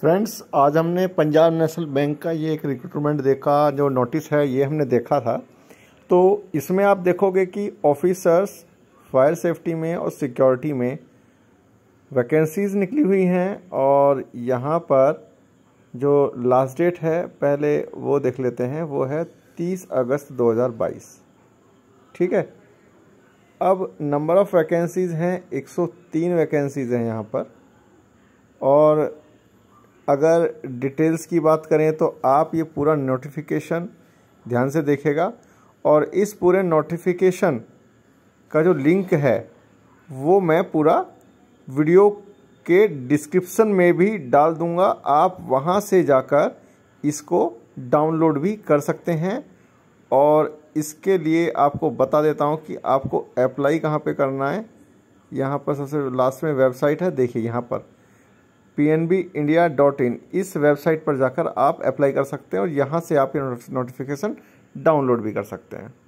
friends आज हमने Punjab national bank का ये एक रिक्रूटमेंट देखा जो नोटिस है ये हमने देखा था तो इसमें आप देखोगे कि ऑफिसर्स फायर सेफ्टी में और सिक्योरिटी में वैकेंसीज़ निकली हुई हैं और यहाँ पर जो लास्ट डेट है पहले वो देख लेते हैं वो है 30 अगस्त 2022 ठीक है अब नंबर ऑफ़ वैकेंसीज़ हैं 103 वैकेंसीज़ हैं यहाँ पर और अगर डिटेल्स की बात करें तो आप ये पूरा नोटिफिकेशन ध्यान से देखेगा और इस पूरे नोटिफिकेशन का जो लिंक है वो मैं पूरा वीडियो के डिस्क्रिप्शन में भी डाल दूंगा आप वहाँ से जाकर इसको डाउनलोड भी कर सकते हैं और इसके लिए आपको बता देता हूँ कि आपको अप्लाई कहाँ पे करना है यहाँ पर सबसे लास्ट में वेबसाइट है देखिए यहाँ पर pnbindia.in इस वेबसाइट पर जाकर आप अप्लाई कर सकते हैं और यहाँ से आप ये नोटिफिकेशन डाउनलोड भी कर सकते हैं